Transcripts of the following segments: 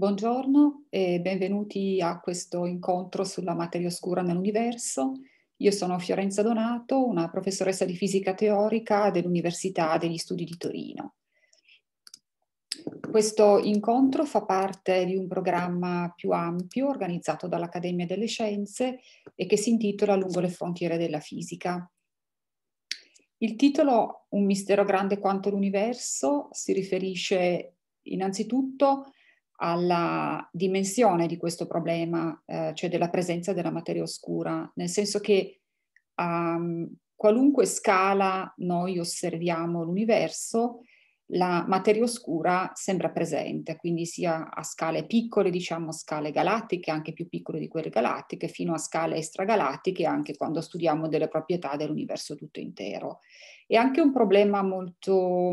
Buongiorno e benvenuti a questo incontro sulla materia oscura nell'universo. Io sono Fiorenza Donato, una professoressa di fisica teorica dell'Università degli Studi di Torino. Questo incontro fa parte di un programma più ampio organizzato dall'Accademia delle Scienze e che si intitola Lungo le frontiere della fisica. Il titolo Un mistero grande quanto l'universo si riferisce innanzitutto a alla dimensione di questo problema, eh, cioè della presenza della materia oscura, nel senso che a um, ehm, qualunque scala noi osserviamo l'universo, la materia oscura sembra presente, quindi sia a scale piccole, diciamo scale galattiche, anche più piccole di quelle galattiche, fino a scale extragalattiche, anche quando studiamo delle proprietà dell'universo tutto intero. È anche un problema molto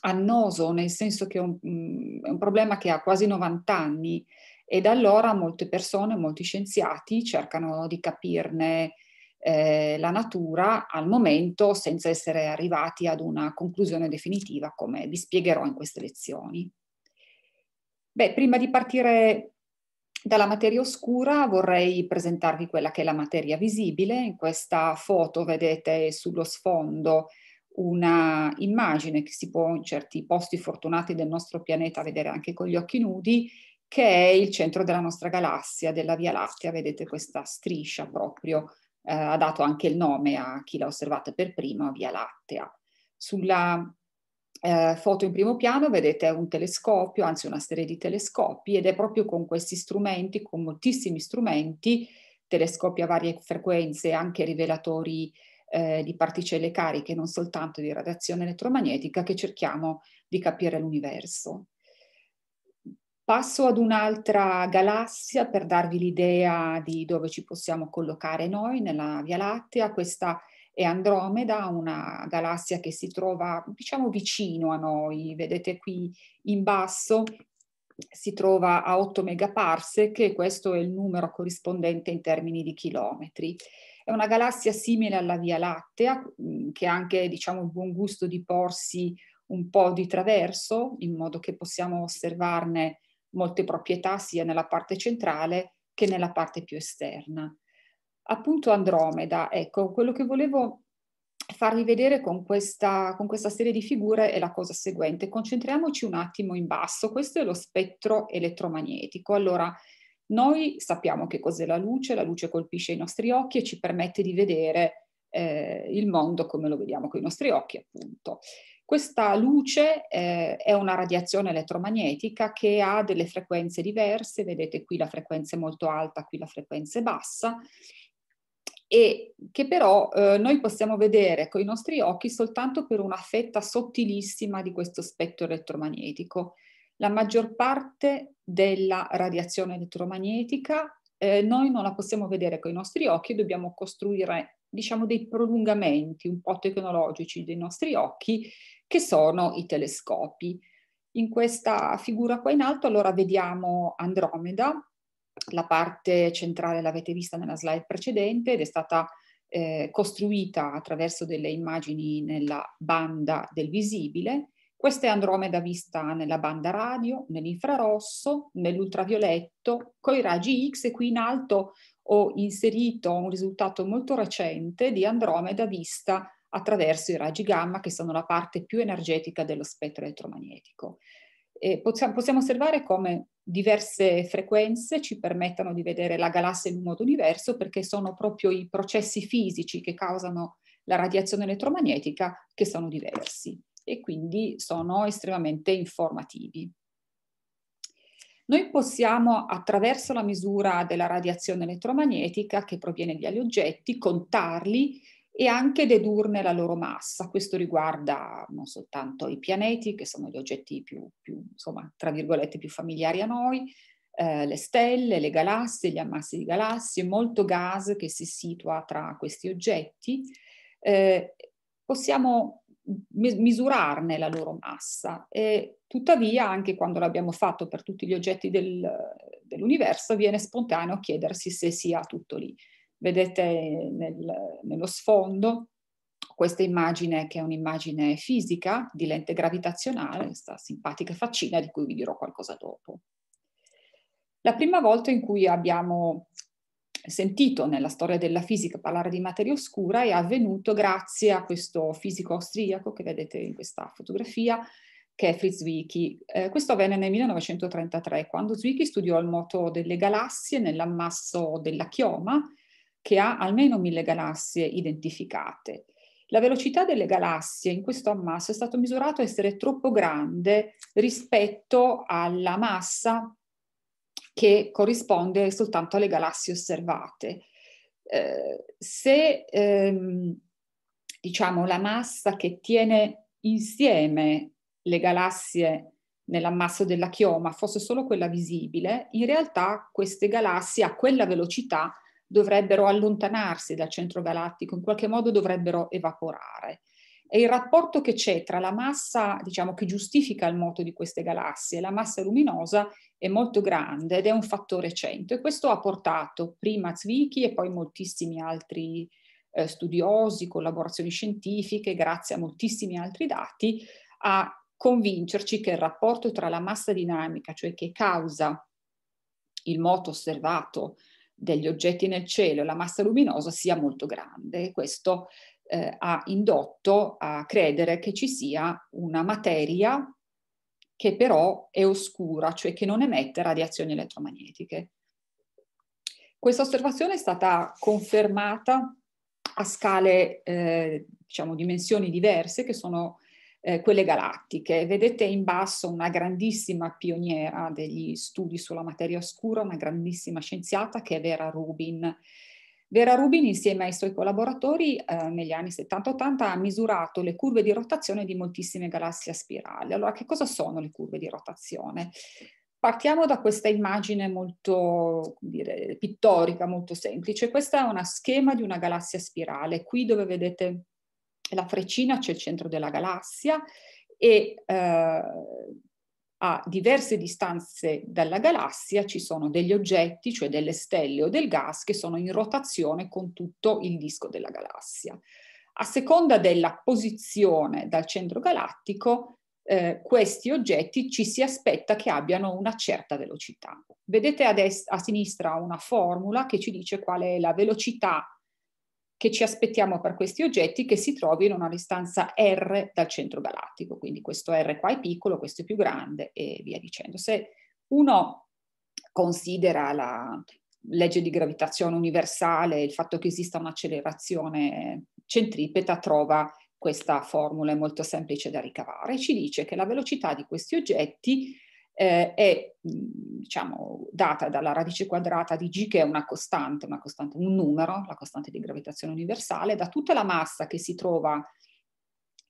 annoso, nel senso che è un, mm, è un problema che ha quasi 90 anni e da allora molte persone, molti scienziati cercano di capirne eh, la natura al momento senza essere arrivati ad una conclusione definitiva come vi spiegherò in queste lezioni. Beh, prima di partire dalla materia oscura vorrei presentarvi quella che è la materia visibile. In questa foto vedete sullo sfondo una immagine che si può in certi posti fortunati del nostro pianeta vedere anche con gli occhi nudi, che è il centro della nostra galassia, della Via Lattea, vedete questa striscia proprio, eh, ha dato anche il nome a chi l'ha osservata per prima, Via Lattea. Sulla eh, foto in primo piano vedete un telescopio, anzi una serie di telescopi, ed è proprio con questi strumenti, con moltissimi strumenti, telescopi a varie frequenze, anche rivelatori eh, di particelle cariche, non soltanto di radiazione elettromagnetica, che cerchiamo di capire l'universo. Passo ad un'altra galassia per darvi l'idea di dove ci possiamo collocare noi nella Via Lattea. Questa è Andromeda, una galassia che si trova diciamo vicino a noi. Vedete qui in basso si trova a 8 megaparsec e questo è il numero corrispondente in termini di chilometri. È una galassia simile alla Via Lattea, mm, che ha anche diciamo, il buon gusto di porsi un po' di traverso, in modo che possiamo osservarne molte proprietà sia nella parte centrale che nella parte più esterna. Appunto Andromeda, ecco, quello che volevo farvi vedere con questa, con questa serie di figure è la cosa seguente. Concentriamoci un attimo in basso, questo è lo spettro elettromagnetico. Allora, noi sappiamo che cos'è la luce, la luce colpisce i nostri occhi e ci permette di vedere eh, il mondo come lo vediamo con i nostri occhi, appunto. Questa luce eh, è una radiazione elettromagnetica che ha delle frequenze diverse, vedete qui la frequenza è molto alta, qui la frequenza è bassa, e che però eh, noi possiamo vedere con i nostri occhi soltanto per una fetta sottilissima di questo spettro elettromagnetico la maggior parte della radiazione elettromagnetica eh, noi non la possiamo vedere con i nostri occhi, dobbiamo costruire diciamo dei prolungamenti un po' tecnologici dei nostri occhi che sono i telescopi. In questa figura qua in alto allora vediamo Andromeda, la parte centrale l'avete vista nella slide precedente ed è stata eh, costruita attraverso delle immagini nella banda del visibile questa è Andromeda vista nella banda radio, nell'infrarosso, nell'ultravioletto, coi raggi X e qui in alto ho inserito un risultato molto recente di Andromeda vista attraverso i raggi gamma che sono la parte più energetica dello spettro elettromagnetico. E possiamo osservare come diverse frequenze ci permettano di vedere la galassia in un modo diverso perché sono proprio i processi fisici che causano la radiazione elettromagnetica che sono diversi e quindi sono estremamente informativi. Noi possiamo, attraverso la misura della radiazione elettromagnetica che proviene dagli oggetti, contarli e anche dedurne la loro massa. Questo riguarda non soltanto i pianeti, che sono gli oggetti più, più insomma, tra virgolette, più familiari a noi, eh, le stelle, le galassie, gli ammassi di galassie, molto gas che si situa tra questi oggetti. Eh, possiamo misurarne la loro massa. E tuttavia, anche quando l'abbiamo fatto per tutti gli oggetti del, dell'universo, viene spontaneo chiedersi se sia tutto lì. Vedete nel, nello sfondo questa immagine che è un'immagine fisica di lente gravitazionale, questa simpatica faccina di cui vi dirò qualcosa dopo. La prima volta in cui abbiamo sentito nella storia della fisica parlare di materia oscura è avvenuto grazie a questo fisico austriaco che vedete in questa fotografia, che è Fritz Zwicky. Eh, questo avvenne nel 1933, quando Zwicky studiò il moto delle galassie nell'ammasso della chioma, che ha almeno mille galassie identificate. La velocità delle galassie in questo ammasso è stato misurato essere troppo grande rispetto alla massa che corrisponde soltanto alle galassie osservate. Eh, se ehm, diciamo la massa che tiene insieme le galassie nell'ammasso della chioma fosse solo quella visibile, in realtà queste galassie a quella velocità dovrebbero allontanarsi dal centro galattico, in qualche modo dovrebbero evaporare e il rapporto che c'è tra la massa, diciamo, che giustifica il moto di queste galassie, la massa luminosa è molto grande ed è un fattore 100 e questo ha portato prima Zwicky e poi moltissimi altri eh, studiosi, collaborazioni scientifiche, grazie a moltissimi altri dati, a convincerci che il rapporto tra la massa dinamica, cioè che causa il moto osservato degli oggetti nel cielo e la massa luminosa sia molto grande. Questo eh, ha indotto a credere che ci sia una materia che però è oscura, cioè che non emette radiazioni elettromagnetiche. Questa osservazione è stata confermata a scale, eh, diciamo, dimensioni diverse, che sono eh, quelle galattiche. Vedete in basso una grandissima pioniera degli studi sulla materia oscura, una grandissima scienziata che è Vera Rubin, Vera Rubin insieme ai suoi collaboratori eh, negli anni 70-80 ha misurato le curve di rotazione di moltissime galassie a spirale. Allora che cosa sono le curve di rotazione? Partiamo da questa immagine molto dire, pittorica, molto semplice. Questo è uno schema di una galassia spirale. Qui dove vedete la freccina c'è il centro della galassia e eh, a diverse distanze dalla galassia ci sono degli oggetti, cioè delle stelle o del gas, che sono in rotazione con tutto il disco della galassia. A seconda della posizione dal centro galattico, eh, questi oggetti ci si aspetta che abbiano una certa velocità. Vedete a, a sinistra una formula che ci dice qual è la velocità che ci aspettiamo per questi oggetti che si trovino in una distanza r dal centro galattico, quindi questo r qua è piccolo, questo è più grande e via dicendo. Se uno considera la legge di gravitazione universale, il fatto che esista un'accelerazione centripeta trova questa formula molto semplice da ricavare. Ci dice che la velocità di questi oggetti eh, è diciamo, data dalla radice quadrata di g, che è una costante, una costante, un numero, la costante di gravitazione universale, da tutta la massa che si trova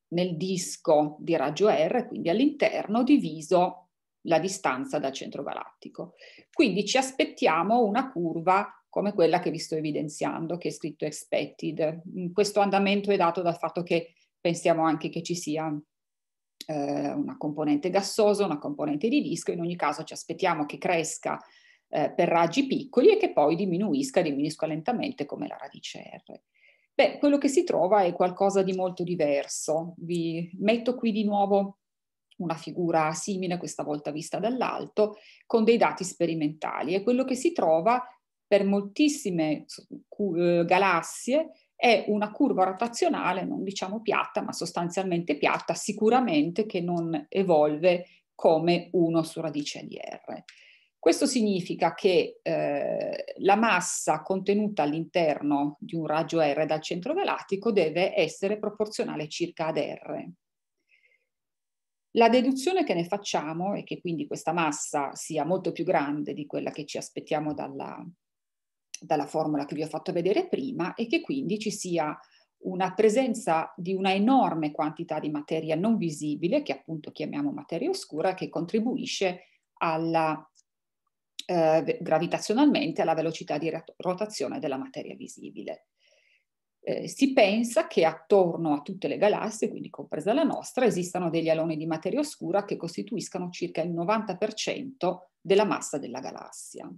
nel disco di raggio R, quindi all'interno, diviso la distanza dal centro galattico. Quindi ci aspettiamo una curva come quella che vi sto evidenziando, che è scritto expected. Questo andamento è dato dal fatto che pensiamo anche che ci sia eh, una componente gassosa, una componente di disco, in ogni caso ci aspettiamo che cresca eh, per raggi piccoli e che poi diminuisca, diminuisca lentamente come la radice R. Beh, quello che si trova è qualcosa di molto diverso. Vi metto qui di nuovo una figura simile, questa volta vista dall'alto, con dei dati sperimentali. E quello che si trova per moltissime eh, galassie è una curva rotazionale, non diciamo piatta, ma sostanzialmente piatta, sicuramente che non evolve come 1 su radice di R. Questo significa che eh, la massa contenuta all'interno di un raggio R dal centro galattico deve essere proporzionale circa ad R. La deduzione che ne facciamo è che quindi questa massa sia molto più grande di quella che ci aspettiamo dalla, dalla formula che vi ho fatto vedere prima e che quindi ci sia una presenza di una enorme quantità di materia non visibile, che appunto chiamiamo materia oscura, che contribuisce alla, eh, gravitazionalmente alla velocità di rotazione della materia visibile. Eh, si pensa che attorno a tutte le galassie, quindi compresa la nostra, esistano degli aloni di materia oscura che costituiscano circa il 90% della massa della galassia.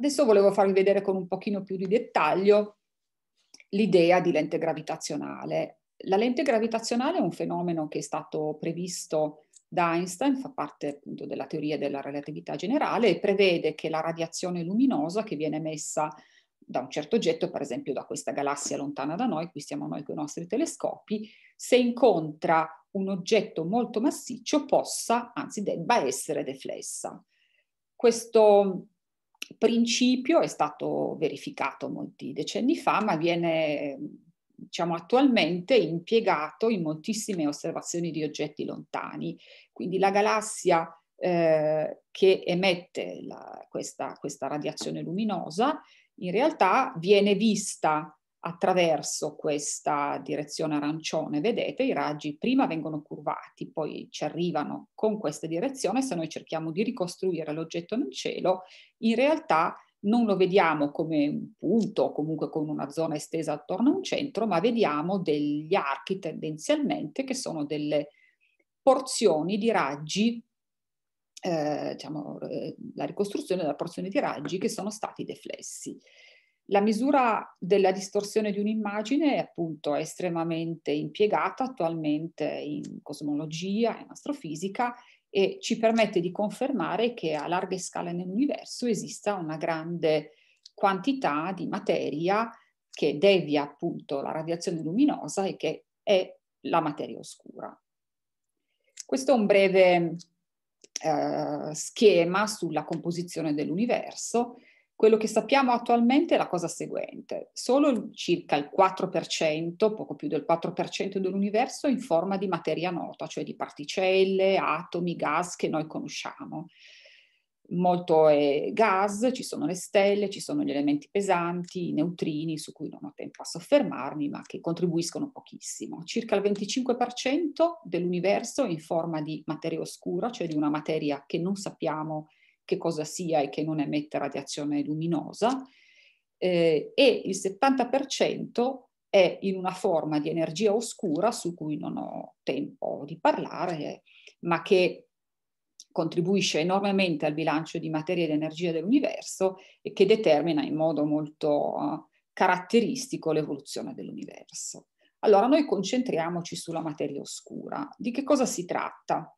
Adesso volevo farvi vedere con un pochino più di dettaglio l'idea di lente gravitazionale. La lente gravitazionale è un fenomeno che è stato previsto da Einstein, fa parte appunto della teoria della relatività generale e prevede che la radiazione luminosa che viene emessa da un certo oggetto, per esempio da questa galassia lontana da noi, qui siamo noi con i nostri telescopi, se incontra un oggetto molto massiccio possa, anzi debba essere deflessa. Questo principio è stato verificato molti decenni fa, ma viene diciamo, attualmente impiegato in moltissime osservazioni di oggetti lontani. Quindi la galassia eh, che emette la, questa, questa, radiazione luminosa in realtà viene vista attraverso questa direzione arancione, vedete, i raggi prima vengono curvati, poi ci arrivano con questa direzione, se noi cerchiamo di ricostruire l'oggetto nel cielo, in realtà non lo vediamo come un punto comunque con una zona estesa attorno a un centro, ma vediamo degli archi tendenzialmente che sono delle porzioni di raggi, eh, diciamo, eh, la ricostruzione della porzione di raggi che sono stati deflessi. La misura della distorsione di un'immagine è appunto estremamente impiegata attualmente in cosmologia, in astrofisica e ci permette di confermare che a larghe scale nell'universo esista una grande quantità di materia che devia appunto la radiazione luminosa e che è la materia oscura. Questo è un breve eh, schema sulla composizione dell'universo quello che sappiamo attualmente è la cosa seguente, solo circa il 4%, poco più del 4% dell'universo è in forma di materia nota, cioè di particelle, atomi, gas che noi conosciamo. Molto è gas, ci sono le stelle, ci sono gli elementi pesanti, i neutrini su cui non ho tempo a soffermarmi, ma che contribuiscono pochissimo. Circa il 25% dell'universo è in forma di materia oscura, cioè di una materia che non sappiamo che cosa sia e che non emette radiazione luminosa, eh, e il 70% è in una forma di energia oscura su cui non ho tempo di parlare, ma che contribuisce enormemente al bilancio di materia ed energia dell'universo e che determina in modo molto eh, caratteristico l'evoluzione dell'universo. Allora noi concentriamoci sulla materia oscura. Di che cosa si tratta?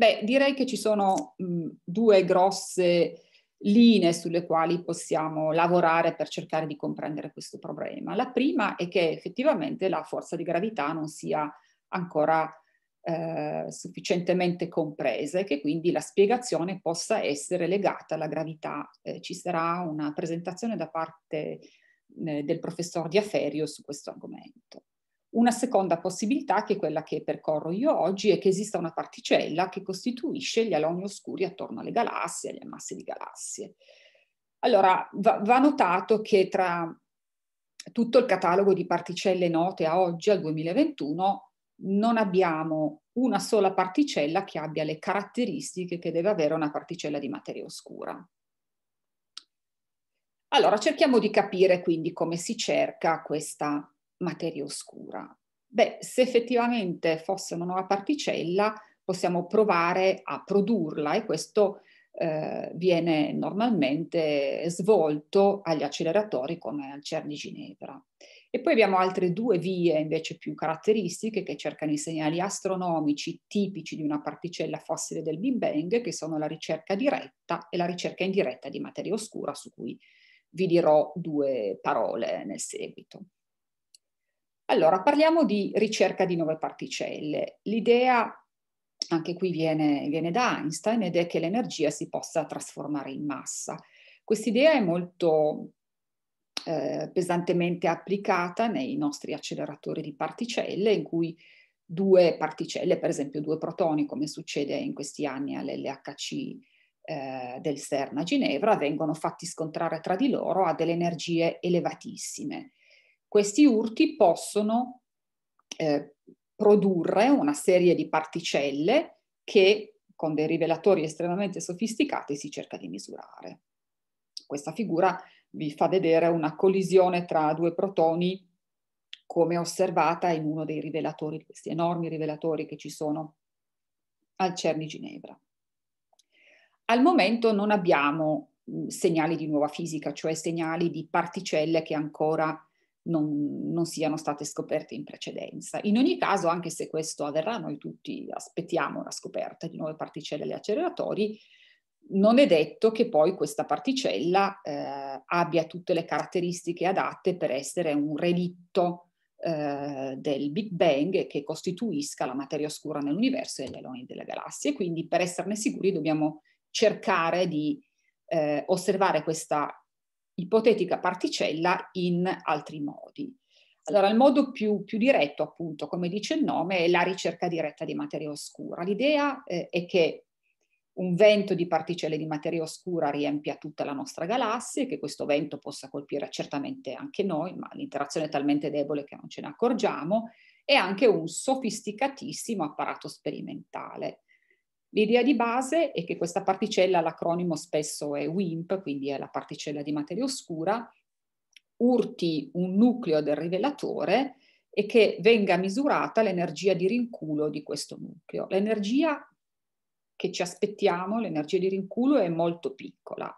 Beh, direi che ci sono mh, due grosse linee sulle quali possiamo lavorare per cercare di comprendere questo problema. La prima è che effettivamente la forza di gravità non sia ancora eh, sufficientemente compresa e che quindi la spiegazione possa essere legata alla gravità. Eh, ci sarà una presentazione da parte eh, del professor Diaferio su questo argomento. Una seconda possibilità, che è quella che percorro io oggi, è che esista una particella che costituisce gli aloni oscuri attorno alle galassie, agli ammassi di galassie. Allora, va, va notato che tra tutto il catalogo di particelle note a oggi, al 2021, non abbiamo una sola particella che abbia le caratteristiche che deve avere una particella di materia oscura. Allora, cerchiamo di capire quindi come si cerca questa materia oscura? Beh, se effettivamente fosse una nuova particella, possiamo provare a produrla e questo eh, viene normalmente svolto agli acceleratori come al CERN di Ginevra. E poi abbiamo altre due vie invece più caratteristiche che cercano i segnali astronomici tipici di una particella fossile del Big Bang, che sono la ricerca diretta e la ricerca indiretta di materia oscura, su cui vi dirò due parole nel seguito. Allora, parliamo di ricerca di nuove particelle. L'idea anche qui viene, viene da Einstein ed è che l'energia si possa trasformare in massa. Quest'idea è molto eh, pesantemente applicata nei nostri acceleratori di particelle in cui due particelle, per esempio due protoni, come succede in questi anni all'LHC eh, del CERN a Ginevra, vengono fatti scontrare tra di loro a delle energie elevatissime. Questi urti possono eh, produrre una serie di particelle che con dei rivelatori estremamente sofisticati si cerca di misurare. Questa figura vi fa vedere una collisione tra due protoni come osservata in uno dei rivelatori, questi enormi rivelatori che ci sono al CERN di Ginevra. Al momento non abbiamo mm, segnali di nuova fisica, cioè segnali di particelle che ancora non, non, siano state scoperte in precedenza. In ogni caso, anche se questo avverrà, noi tutti aspettiamo la scoperta di nuove particelle agli acceleratori, non è detto che poi questa particella eh, abbia tutte le caratteristiche adatte per essere un relitto eh, del Big Bang che costituisca la materia oscura nell'universo e gli aloni delle galassie. Quindi per esserne sicuri dobbiamo cercare di eh, osservare questa ipotetica particella in altri modi. Allora, il modo più, più, diretto, appunto, come dice il nome, è la ricerca diretta di materia oscura. L'idea eh, è che un vento di particelle di materia oscura riempia tutta la nostra galassia e che questo vento possa colpire certamente anche noi, ma l'interazione è talmente debole che non ce ne accorgiamo, e anche un sofisticatissimo apparato sperimentale. L'idea di base è che questa particella, l'acronimo spesso è WIMP, quindi è la particella di materia oscura, urti un nucleo del rivelatore e che venga misurata l'energia di rinculo di questo nucleo. L'energia che ci aspettiamo, l'energia di rinculo, è molto piccola.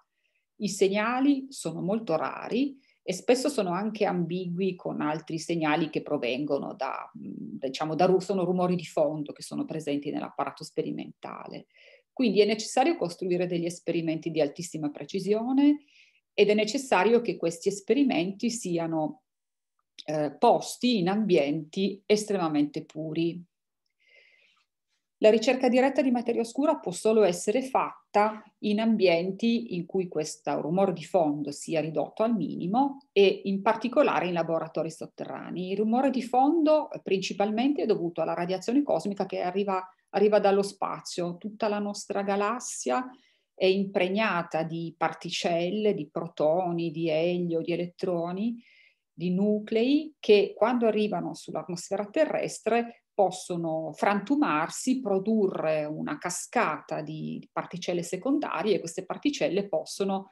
I segnali sono molto rari e spesso sono anche ambigui con altri segnali che provengono da, mm, diciamo, da sono rumori di fondo che sono presenti nell'apparato sperimentale. Quindi è necessario costruire degli esperimenti di altissima precisione ed è necessario che questi esperimenti siano eh, posti in ambienti estremamente puri, la ricerca diretta di materia oscura può solo essere fatta in ambienti in cui questo rumore di fondo sia ridotto al minimo e in particolare in laboratori sotterranei. Il rumore di fondo principalmente è dovuto alla radiazione cosmica che arriva, arriva dallo spazio. Tutta la nostra galassia è impregnata di particelle, di protoni, di elio, di elettroni, di nuclei che quando arrivano sull'atmosfera terrestre possono frantumarsi, produrre una cascata di particelle secondarie e queste particelle possono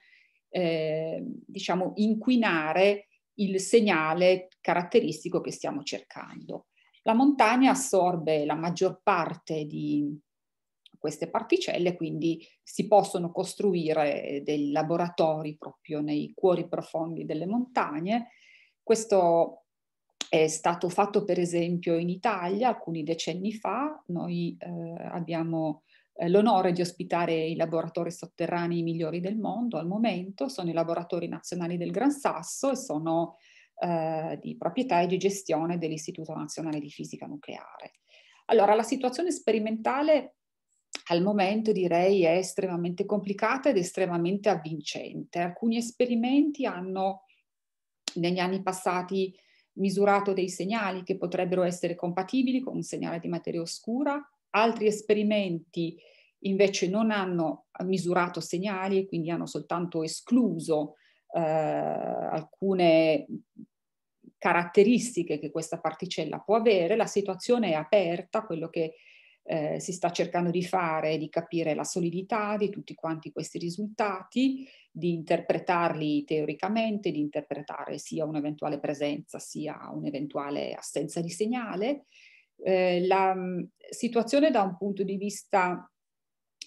eh, diciamo, inquinare il segnale caratteristico che stiamo cercando. La montagna assorbe la maggior parte di queste particelle, quindi si possono costruire dei laboratori proprio nei cuori profondi delle montagne. Questo è stato fatto per esempio in Italia alcuni decenni fa, noi eh, abbiamo eh, l'onore di ospitare i laboratori sotterranei migliori del mondo al momento, sono i laboratori nazionali del Gran Sasso e sono eh, di proprietà e di gestione dell'Istituto Nazionale di Fisica Nucleare. Allora, la situazione sperimentale al momento direi è estremamente complicata ed estremamente avvincente. Alcuni esperimenti hanno negli anni passati misurato dei segnali che potrebbero essere compatibili con un segnale di materia oscura, altri esperimenti invece non hanno misurato segnali e quindi hanno soltanto escluso eh, alcune caratteristiche che questa particella può avere, la situazione è aperta, quello che eh, si sta cercando di fare, di capire la solidità di tutti quanti questi risultati, di interpretarli teoricamente, di interpretare sia un'eventuale presenza sia un'eventuale assenza di segnale. Eh, la mm, situazione da un punto di vista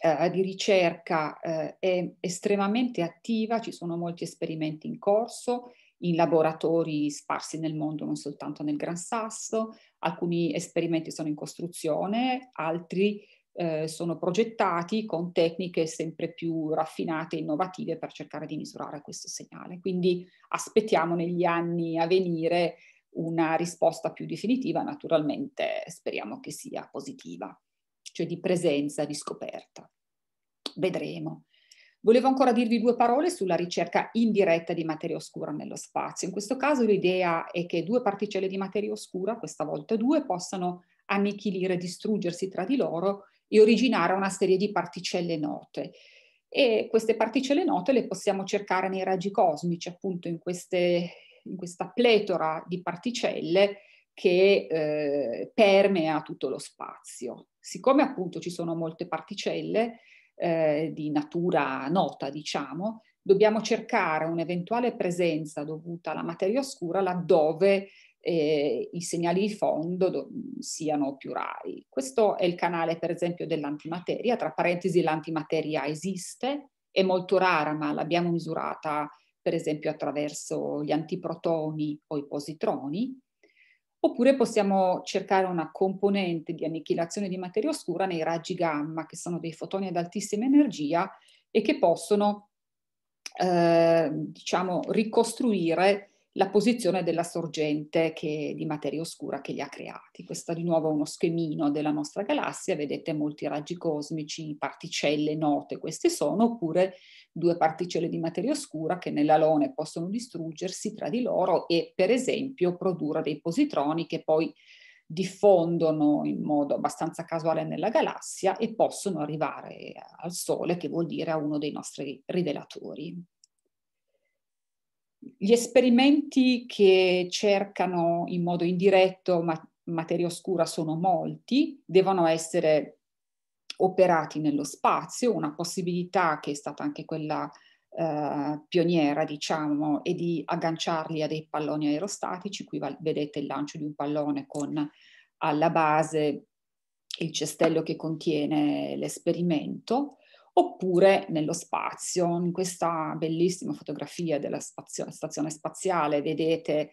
eh, di ricerca eh, è estremamente attiva, ci sono molti esperimenti in corso, in laboratori sparsi nel mondo, non soltanto nel Gran Sasso, alcuni esperimenti sono in costruzione, altri eh, sono progettati con tecniche sempre più raffinate e innovative per cercare di misurare questo segnale. Quindi aspettiamo negli anni a venire una risposta più definitiva, naturalmente speriamo che sia positiva, cioè di presenza, di scoperta. Vedremo. Volevo ancora dirvi due parole sulla ricerca indiretta di materia oscura nello spazio. In questo caso l'idea è che due particelle di materia oscura, questa volta due, possano annichilire, distruggersi tra di loro e originare una serie di particelle note. E queste particelle note le possiamo cercare nei raggi cosmici, appunto in, queste, in questa pletora di particelle che eh, permea tutto lo spazio. Siccome appunto ci sono molte particelle, eh, di natura nota, diciamo, dobbiamo cercare un'eventuale presenza dovuta alla materia oscura laddove eh, i segnali di fondo do- siano più rari. Questo è il canale, per esempio, dell'antimateria. Tra parentesi, l'antimateria esiste, è molto rara, ma l'abbiamo misurata, per esempio, attraverso gli antiprotoni o i positroni. Oppure possiamo cercare una componente di annichilazione di materia oscura nei raggi gamma, che sono dei fotoni ad altissima energia e che possono, eh, diciamo, ricostruire la posizione della sorgente che, di materia oscura che li ha creati. Questo di nuovo è uno schemino della nostra galassia, vedete molti raggi cosmici, particelle note, queste sono, oppure due particelle di materia oscura che nell'alone possono distruggersi tra di loro e per esempio produrre dei positroni che poi diffondono in modo abbastanza casuale nella galassia e possono arrivare al Sole, che vuol dire a uno dei nostri rivelatori. Gli esperimenti che cercano in modo indiretto ma- materia oscura sono molti, devono essere operati nello spazio, una possibilità che è stata anche quella eh, pioniera, diciamo, è di agganciarli a dei palloni aerostatici, qui va- vedete il lancio di un pallone con alla base il cestello che contiene l'esperimento oppure nello spazio. In questa bellissima fotografia della spazio- stazione spaziale vedete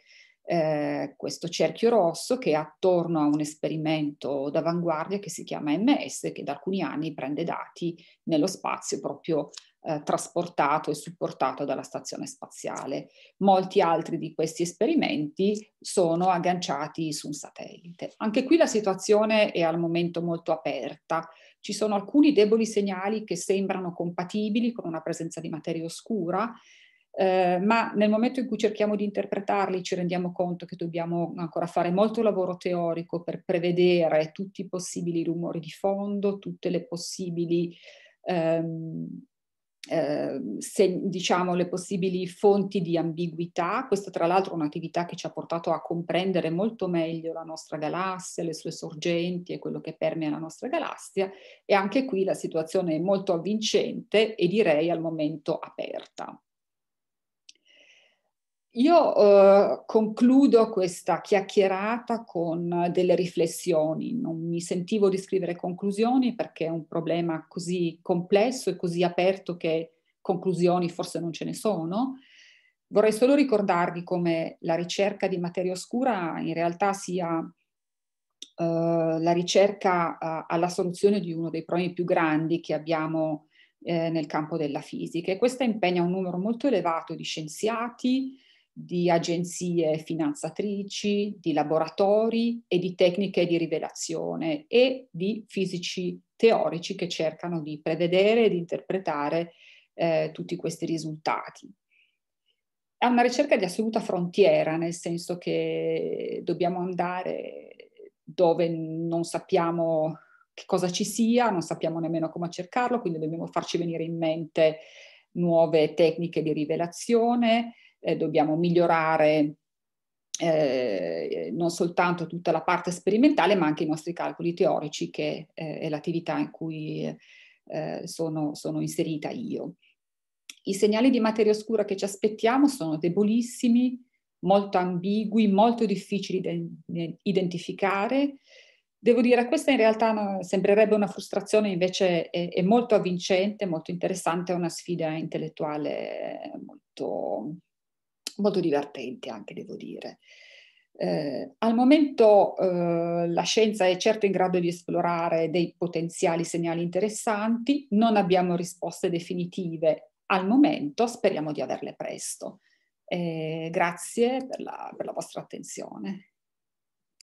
eh, questo cerchio rosso che è attorno a un esperimento d'avanguardia che si chiama MS, che da alcuni anni prende dati nello spazio proprio eh, trasportato e supportato dalla stazione spaziale. Molti altri di questi esperimenti sono agganciati su un satellite. Anche qui la situazione è al momento molto aperta. Ci sono alcuni deboli segnali che sembrano compatibili con una presenza di materia oscura, eh, ma nel momento in cui cerchiamo di interpretarli ci rendiamo conto che dobbiamo ancora fare molto lavoro teorico per prevedere tutti i possibili rumori di fondo, tutte le possibili ehm, eh, se, diciamo, le possibili fonti di ambiguità. Questa tra l'altro è un'attività che ci ha portato a comprendere molto meglio la nostra galassia, le sue sorgenti e quello che permea la nostra galassia e anche qui la situazione è molto avvincente e direi al momento aperta. Io eh, concludo questa chiacchierata con delle riflessioni, non mi sentivo di scrivere conclusioni perché è un problema così complesso e così aperto che conclusioni forse non ce ne sono. Vorrei solo ricordarvi come la ricerca di materia oscura in realtà sia eh, la ricerca eh, alla soluzione di uno dei problemi più grandi che abbiamo eh, nel campo della fisica e questa impegna un numero molto elevato di scienziati, di agenzie finanziatrici, di laboratori e di tecniche di rivelazione e di fisici teorici che cercano di prevedere e di interpretare eh, tutti questi risultati. È una ricerca di assoluta frontiera, nel senso che dobbiamo andare dove non sappiamo che cosa ci sia, non sappiamo nemmeno come cercarlo, quindi dobbiamo farci venire in mente nuove tecniche di rivelazione, eh, dobbiamo migliorare eh, non soltanto tutta la parte sperimentale, ma anche i nostri calcoli teorici, che eh, è l'attività in cui eh, sono, sono, inserita io. I segnali di materia oscura che ci aspettiamo sono debolissimi, molto ambigui, molto difficili da identificare. Devo dire, questa in realtà sembrerebbe una frustrazione, invece è, è molto avvincente, molto interessante, è una sfida intellettuale molto, molto divertenti anche, devo dire. Eh, al momento eh, la scienza è certo in grado di esplorare dei potenziali segnali interessanti, non abbiamo risposte definitive al momento, speriamo di averle presto. Eh, grazie per la, per la vostra attenzione.